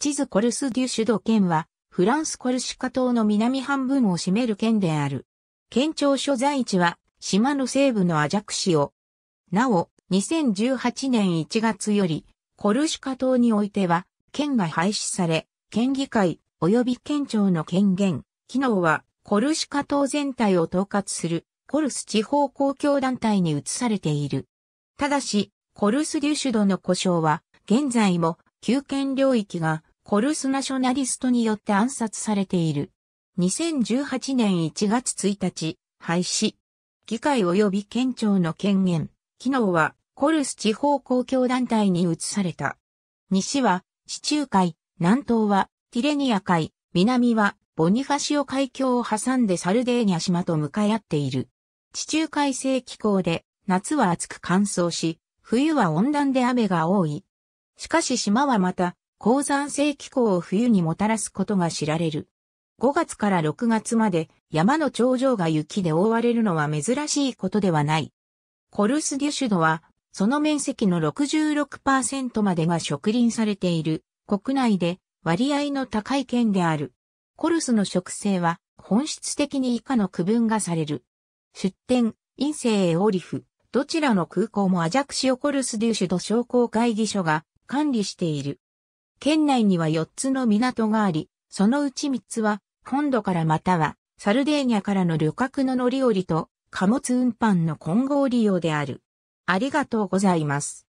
地図コルスデュシュド県は、フランスコルシカ島の南半分を占める県である。県庁所在地は、島の西部のアジャクシオ。なお、2018年1月より、コルシカ島においては、県が廃止され、県議会及び県庁の権限、機能は、コルシカ島全体を統括する、コルス地方公共団体に移されている。ただし、コルスデュシュドの故障は、現在も、旧県領域がコルスナショナリストによって暗殺されている。2018年1月1日、廃止。議会及び県庁の権限、機能はコルス地方公共団体に移された。西は地中海、南東はティレニア海、南はボニファシオ海峡を挟んでサルデーニャ島と向かい合っている。地中海性気候で夏は暑く乾燥し、冬は温暖で雨が多い。しかし島はまた高山性気候を冬にもたらすことが知られる。5月から6月まで山の頂上が雪で覆われるのは珍しいことではない。コルスデュシュドは、その面積の66%までが植林されている国内で割合の高い県である。コルスの植生は本質的に以下の区分がされる。出展、陰性オリフ、どちらの空港もアジャクシオコルスデュシュド商工会議所が管理している。県内には4つの港があり、そのうち3つは、本土からまたは、サルデーニャからの旅客の乗り降りと、貨物運搬の混合利用である。ありがとうございます。